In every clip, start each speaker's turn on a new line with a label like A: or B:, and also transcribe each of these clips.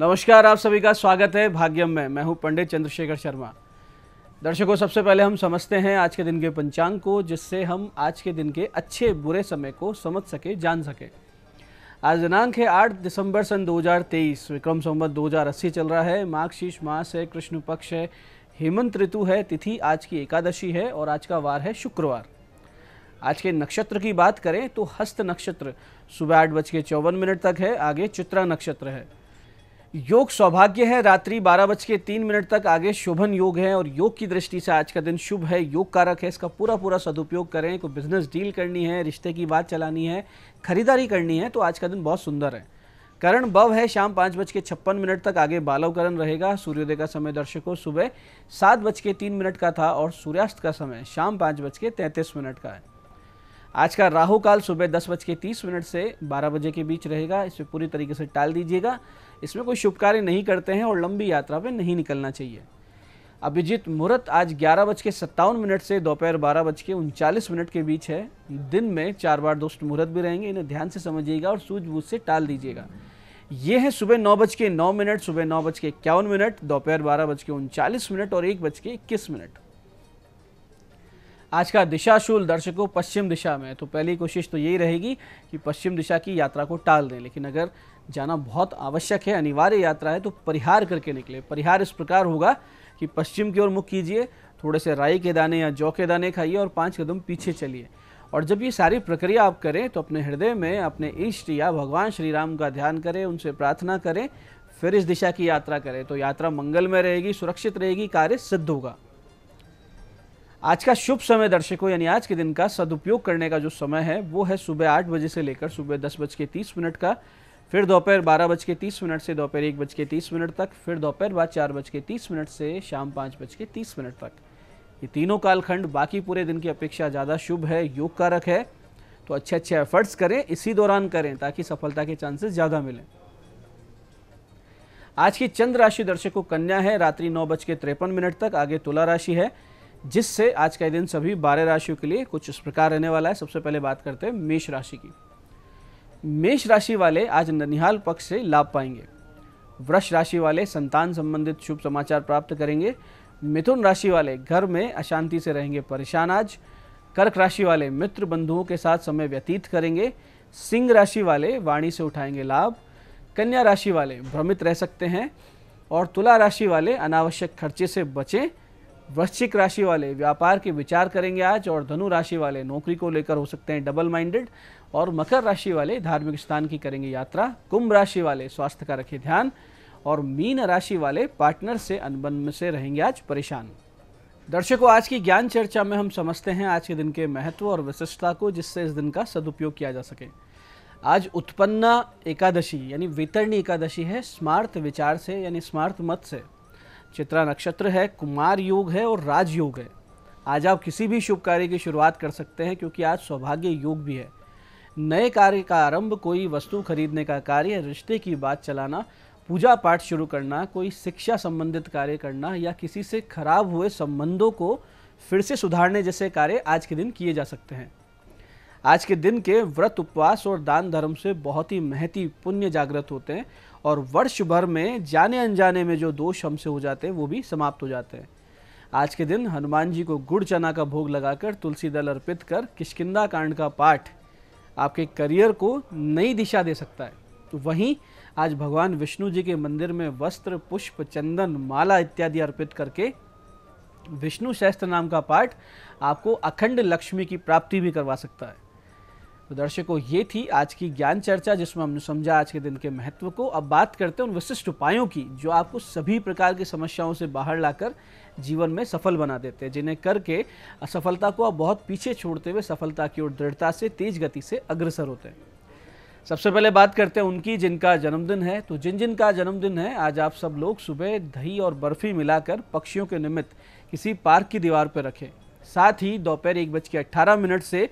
A: नमस्कार आप सभी का स्वागत है भाग्यम में मैं हूं पंडित चंद्रशेखर शर्मा दर्शकों सबसे पहले हम समझते हैं आज के दिन के पंचांग को जिससे हम आज के दिन के अच्छे बुरे समय को समझ सके जान सके आज दिनांक है 8 दिसंबर सन 2023 विक्रम संवत दो चल रहा है माघ मास है कृष्ण पक्ष है हेमंत ऋतु है तिथि आज की एकादशी है और आज का वार है शुक्रवार आज के नक्षत्र की बात करें तो हस्त नक्षत्र सुबह आठ बज के चौवन मिनट तक है आगे चित्रा नक्षत्र है योग सौभाग्य है रात्रि बारह बज के तीन मिनट तक आगे शोभन योग है और योग की दृष्टि से आज का दिन शुभ है योग कारक है इसका पूरा पूरा सदुपयोग करें कोई बिजनेस डील करनी है रिश्ते की बात चलानी है खरीदारी करनी है तो आज का दिन बहुत सुंदर है करण बव है शाम पाँच बज के छप्पन मिनट तक आगे बालवकरण रहेगा सूर्योदय का समय दर्शकों सुबह सात बज के तीन मिनट का था और सूर्यास्त का समय शाम पाँच बज के तैंतीस मिनट का है आज का राहु काल सुबह दस बज के तीस मिनट से बारह बजे के बीच रहेगा इसमें पूरी तरीके से टाल दीजिएगा इसमें कोई शुभ कार्य नहीं करते हैं और लंबी यात्रा पर नहीं निकलना चाहिए अभिजीत मुहूर्त आज ग्यारह बज के सत्तावन मिनट से दोपहर बारह बज के उनचालीस मिनट के बीच है दिन में चार बार दुष्ट मुहूर्त भी रहेंगे इन्हें ध्यान से समझिएगा और सूझबूझ से टाल दीजिएगा ये है सुबह नौ बज के नौ मिनट सुबह नौ बज के इक्यावन मिनट दोपहर बारह बज के उनचालीस मिनट और एक बज के इक्कीस मिनट आज का दिशाशूल दर्शकों पश्चिम दिशा में तो पहली कोशिश तो यही रहेगी कि पश्चिम दिशा की यात्रा को टाल दें लेकिन अगर जाना बहुत आवश्यक है अनिवार्य यात्रा है तो परिहार करके निकले परिहार इस प्रकार होगा कि पश्चिम की ओर मुख कीजिए थोड़े से राई के दाने या जौ के दाने खाइए और पाँच कदम पीछे चलिए और जब ये सारी प्रक्रिया आप करें तो अपने हृदय में अपने इष्ट या भगवान श्री राम का ध्यान करें उनसे प्रार्थना करें फिर इस दिशा की यात्रा करें तो यात्रा मंगल में रहेगी सुरक्षित रहेगी कार्य सिद्ध होगा आज का शुभ समय दर्शकों यानी आज के दिन का सदुपयोग करने का जो समय है वो है सुबह आठ बजे से लेकर सुबह दस बज के तीस मिनट का फिर दोपहर बारह बज के तीस मिनट से दोपहर एक बज के तीस मिनट तक फिर दोपहर बाद चार बज के तीस मिनट से शाम पाँच बज के तीस मिनट तक ये तीनों कालखंड बाकी पूरे दिन की अपेक्षा ज़्यादा शुभ है योग कारक है तो अच्छे अच्छे एफर्ट्स करें इसी दौरान करें ताकि सफलता के चांसेस ज़्यादा मिलें आज की चंद्र राशि दर्शकों कन्या है रात्रि नौ बज के तिरपन मिनट तक आगे तुला राशि है जिससे आज का दिन सभी बारह राशियों के लिए कुछ इस प्रकार रहने वाला है सबसे पहले बात करते हैं मेष राशि की मेष राशि वाले आज ननिहाल पक्ष से लाभ पाएंगे वृक्ष राशि वाले संतान संबंधित शुभ समाचार प्राप्त करेंगे मिथुन राशि वाले घर में अशांति से रहेंगे परेशान आज कर्क राशि वाले मित्र बंधुओं के साथ समय व्यतीत करेंगे सिंह राशि वाले वाणी से उठाएंगे लाभ कन्या राशि वाले भ्रमित रह सकते हैं और तुला राशि वाले अनावश्यक खर्चे से बचें वृश्चिक राशि वाले व्यापार के विचार करेंगे आज और धनु राशि वाले नौकरी को लेकर हो सकते हैं डबल माइंडेड और मकर राशि वाले धार्मिक स्थान की करेंगे यात्रा कुंभ राशि वाले स्वास्थ्य का रखें ध्यान और मीन राशि वाले पार्टनर से अनबन से रहेंगे आज परेशान दर्शकों आज की ज्ञान चर्चा में हम समझते हैं आज के दिन के महत्व और विशिष्टता को जिससे इस दिन का सदुपयोग किया जा सके आज उत्पन्ना एकादशी यानी वितरणी एकादशी है स्मार्थ विचार से यानी स्मार्थ मत से चित्रा नक्षत्र है कुमार योग है और राजयोग है आज आप किसी भी शुभ कार्य की शुरुआत कर सकते हैं क्योंकि आज सौभाग्य योग भी है नए कार्य का आरंभ कोई वस्तु खरीदने का कार्य रिश्ते की बात चलाना पूजा पाठ शुरू करना कोई शिक्षा संबंधित कार्य करना या किसी से खराब हुए संबंधों को फिर से सुधारने जैसे कार्य आज के दिन किए जा सकते हैं आज के दिन के व्रत उपवास और दान धर्म से बहुत ही महती पुण्य जागृत होते हैं और वर्ष भर में जाने अनजाने में जो दोष हमसे हो जाते हैं वो भी समाप्त हो जाते हैं आज के दिन हनुमान जी को गुड़ चना का भोग लगाकर तुलसी दल अर्पित कर किश्किंदा कांड का पाठ आपके करियर को नई दिशा दे सकता है तो वहीं आज भगवान विष्णु जी के मंदिर में वस्त्र पुष्प चंदन माला इत्यादि अर्पित करके विष्णु सहस्त्र नाम का पाठ आपको अखंड लक्ष्मी की प्राप्ति भी करवा सकता है तो दर्शकों ये थी आज की ज्ञान चर्चा जिसमें हमने समझा आज के दिन के महत्व को अब बात करते हैं उन विशिष्ट उपायों की जो आपको सभी प्रकार की समस्याओं से बाहर लाकर जीवन में सफल बना देते हैं जिन्हें करके असफलता को आप बहुत पीछे छोड़ते हुए सफलता की ओर दृढ़ता से तेज गति से अग्रसर होते हैं सबसे पहले बात करते हैं उनकी जिनका जन्मदिन है तो जिन जिन का जन्मदिन है आज आप सब लोग सुबह दही और बर्फ़ी मिलाकर पक्षियों के निमित्त किसी पार्क की दीवार पर रखें साथ ही दोपहर एक बज के अट्ठारह मिनट से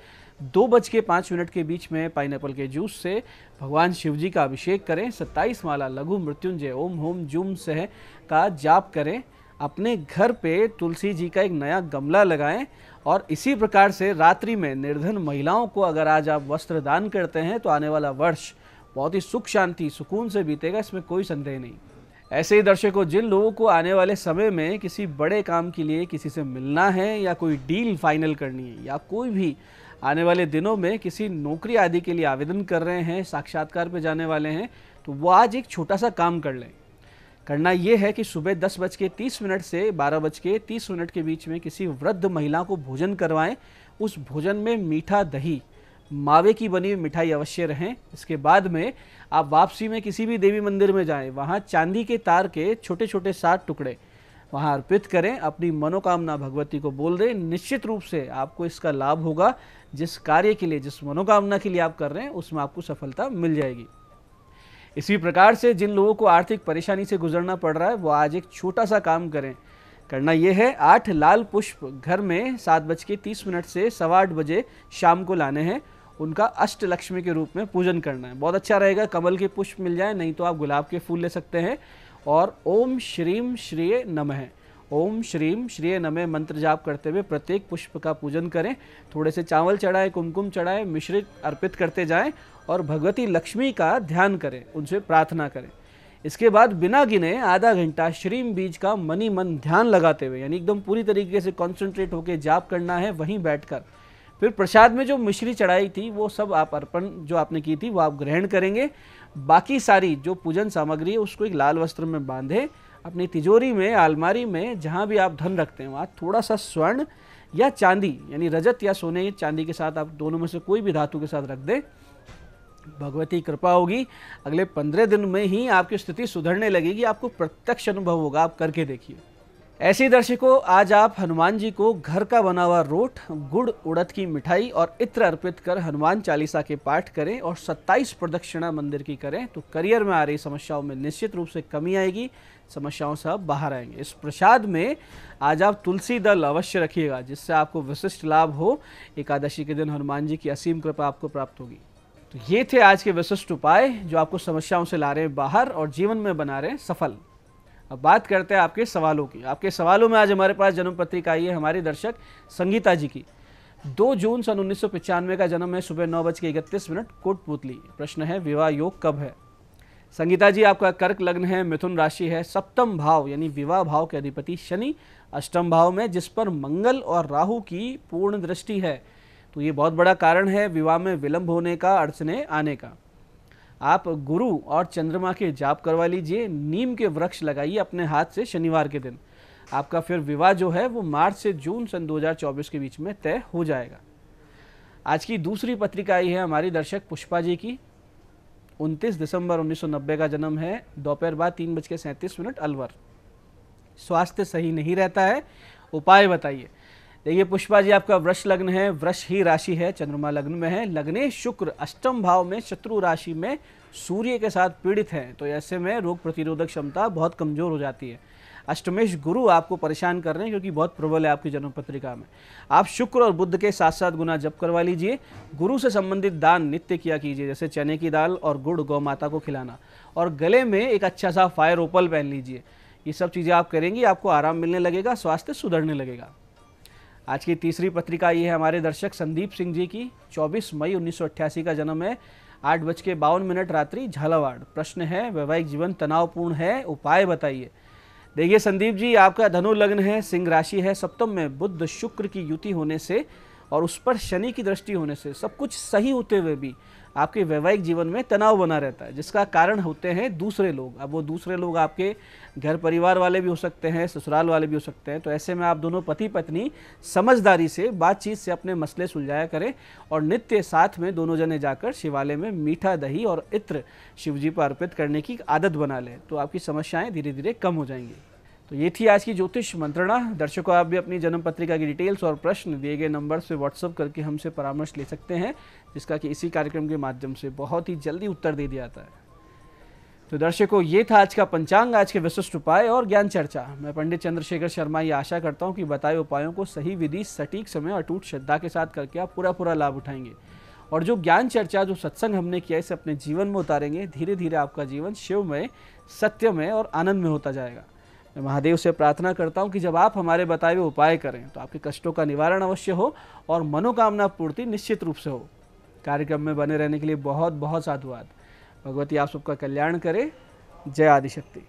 A: दो बज के पाँच मिनट के बीच में पाइन के जूस से भगवान शिव जी का अभिषेक करें सत्ताईस माला लघु मृत्युंजय ओम होम जूम सह का जाप करें अपने घर पे तुलसी जी का एक नया गमला लगाएं और इसी प्रकार से रात्रि में निर्धन महिलाओं को अगर आज आप वस्त्र दान करते हैं तो आने वाला वर्ष बहुत ही सुख शांति सुकून से बीतेगा इसमें कोई संदेह नहीं ऐसे ही दर्शकों जिन लोगों को आने वाले समय में किसी बड़े काम के लिए किसी से मिलना है या कोई डील फाइनल करनी है या कोई भी आने वाले दिनों में किसी नौकरी आदि के लिए आवेदन कर रहे हैं साक्षात्कार पे जाने वाले हैं तो वो आज एक छोटा सा काम कर लें करना ये है कि सुबह दस बज के तीस मिनट से बारह बज के तीस मिनट के बीच में किसी वृद्ध महिला को भोजन करवाएं उस भोजन में मीठा दही मावे की बनी हुई मिठाई अवश्य रहें इसके बाद में आप वापसी में किसी भी देवी मंदिर में जाएं वहाँ चांदी के तार के छोटे छोटे सात टुकड़े वहाँ अर्पित करें अपनी मनोकामना भगवती को बोल दें निश्चित रूप से आपको इसका लाभ होगा जिस कार्य के लिए जिस मनोकामना के लिए आप कर रहे हैं उसमें आपको सफलता मिल जाएगी इसी प्रकार से जिन लोगों को आर्थिक परेशानी से गुजरना पड़ रहा है वो आज एक छोटा सा काम करें करना यह है आठ लाल पुष्प घर में सात बज के तीस मिनट से सवा आठ बजे शाम को लाने हैं उनका अष्ट लक्ष्मी के रूप में पूजन करना है बहुत अच्छा रहेगा कमल के पुष्प मिल जाए नहीं तो आप गुलाब के फूल ले सकते हैं और ओम श्रीम श्रिय नमः ओम श्रीम श्रिय नमः मंत्र जाप करते हुए प्रत्येक पुष्प का पूजन करें थोड़े से चावल चढ़ाएं कुमकुम चढ़ाएं मिश्रित अर्पित करते जाएं और भगवती लक्ष्मी का ध्यान करें उनसे प्रार्थना करें इसके बाद बिना गिने आधा घंटा श्रीम बीज का मनी मन ध्यान लगाते हुए यानी एकदम पूरी तरीके से कॉन्सेंट्रेट होकर जाप करना है वहीं बैठकर फिर प्रसाद में जो मिश्री चढ़ाई थी वो सब आप अर्पण जो आपने की थी वो आप ग्रहण करेंगे बाकी सारी जो पूजन सामग्री है उसको एक लाल वस्त्र में बांधे अपनी तिजोरी में आलमारी में जहाँ भी आप धन रखते हैं वहाँ थोड़ा सा स्वर्ण या चांदी यानी रजत या सोने चांदी के साथ आप दोनों में से कोई भी धातु के साथ रख दें भगवती कृपा होगी अगले पंद्रह दिन में ही आपकी स्थिति सुधरने लगेगी आपको प्रत्यक्ष अनुभव होगा आप करके देखिए ऐसे ही दर्शकों आज आप हनुमान जी को घर का बना हुआ रोट गुड़ उड़द की मिठाई और इत्र अर्पित कर हनुमान चालीसा के पाठ करें और 27 प्रदक्षिणा मंदिर की करें तो करियर में आ रही समस्याओं में निश्चित रूप से कमी आएगी समस्याओं से आप बाहर आएंगे इस प्रसाद में आज आप तुलसी दल अवश्य रखिएगा जिससे आपको विशिष्ट लाभ हो एकादशी के दिन हनुमान जी की असीम कृपा आपको प्राप्त होगी तो ये थे आज के विशिष्ट उपाय जो आपको समस्याओं से ला रहे हैं बाहर और जीवन में बना रहे हैं सफल अब बात करते हैं आपके सवालों की आपके सवालों में आज हमारे पास जन्म पत्रिका आई है हमारी दर्शक संगीता जी की दो जून सन उन्नीस का जन्म है सुबह नौ बज के इकतीस मिनट कोटपुतली प्रश्न है विवाह योग कब है संगीता जी आपका कर्क लग्न है मिथुन राशि है सप्तम भाव यानी विवाह भाव के अधिपति शनि अष्टम भाव में जिस पर मंगल और राहु की पूर्ण दृष्टि है तो ये बहुत बड़ा कारण है विवाह में विलंब होने का अड़चने आने का आप गुरु और चंद्रमा के जाप करवा लीजिए नीम के वृक्ष लगाइए अपने हाथ से शनिवार के दिन आपका फिर विवाह जो है वो मार्च से जून सन 2024 के बीच में तय हो जाएगा आज की दूसरी पत्रिका आई है हमारी दर्शक पुष्पा जी की 29 दिसंबर 1990 का जन्म है दोपहर बाद तीन बज के मिनट अलवर स्वास्थ्य सही नहीं रहता है उपाय बताइए देखिए पुष्पा जी आपका वृक्ष लग्न है वृक्ष ही राशि है चंद्रमा लग्न में है लग्ने शुक्र अष्टम भाव में शत्रु राशि में सूर्य के साथ पीड़ित हैं तो ऐसे में रोग प्रतिरोधक क्षमता बहुत कमज़ोर हो जाती है अष्टमेश गुरु आपको परेशान कर रहे हैं क्योंकि बहुत प्रबल है आपकी जन्म पत्रिका में आप शुक्र और बुद्ध के साथ साथ गुना जप करवा लीजिए गुरु से संबंधित दान नित्य किया कीजिए जैसे चने की दाल और गुड़ गौ माता को खिलाना और गले में एक अच्छा सा फायर ओपल पहन लीजिए ये सब चीज़ें आप करेंगी आपको आराम मिलने लगेगा स्वास्थ्य सुधरने लगेगा आज की तीसरी पत्रिका ये है हमारे दर्शक संदीप सिंह जी की 24 मई उन्नीस का जन्म है आठ बज के बावन मिनट रात्रि झालावाड़ प्रश्न है वैवाहिक जीवन तनावपूर्ण है उपाय बताइए देखिए संदीप जी आपका धनु लग्न है सिंह राशि है सप्तम में बुद्ध शुक्र की युति होने से और उस पर शनि की दृष्टि होने से सब कुछ सही होते हुए भी आपके वैवाहिक जीवन में तनाव बना रहता है जिसका कारण होते हैं दूसरे लोग अब वो दूसरे लोग आपके घर परिवार वाले भी हो सकते हैं ससुराल वाले भी हो सकते हैं तो ऐसे में आप दोनों पति पत्नी समझदारी से बातचीत से अपने मसले सुलझाया करें और नित्य साथ में दोनों जने जाकर शिवालय में मीठा दही और इत्र शिवजी पर अर्पित करने की आदत बना लें तो आपकी समस्याएँ धीरे धीरे कम हो जाएंगी तो ये थी आज की ज्योतिष मंत्रणा दर्शकों आप भी अपनी जन्म पत्रिका की डिटेल्स और प्रश्न दिए गए नंबर से व्हाट्सअप करके हमसे परामर्श ले सकते हैं जिसका कि इसी कार्यक्रम के माध्यम से बहुत ही जल्दी उत्तर दे दिया जाता है तो दर्शकों ये था आज का पंचांग आज के विशिष्ट उपाय और ज्ञान चर्चा मैं पंडित चंद्रशेखर शर्मा ये आशा करता हूँ कि बताए उपायों को सही विधि सटीक समय अटूट श्रद्धा के साथ करके आप पूरा पूरा लाभ उठाएंगे और जो ज्ञान चर्चा जो सत्संग हमने किया इसे अपने जीवन में उतारेंगे धीरे धीरे आपका जीवन शिवमय सत्यमय और आनंद में होता जाएगा मैं महादेव से प्रार्थना करता हूँ कि जब आप हमारे बताए हुए उपाय करें तो आपके कष्टों का निवारण अवश्य हो और मनोकामना पूर्ति निश्चित रूप से हो कार्यक्रम में बने रहने के लिए बहुत बहुत साधुवाद भगवती आप सबका कल्याण करें जय आदिशक्ति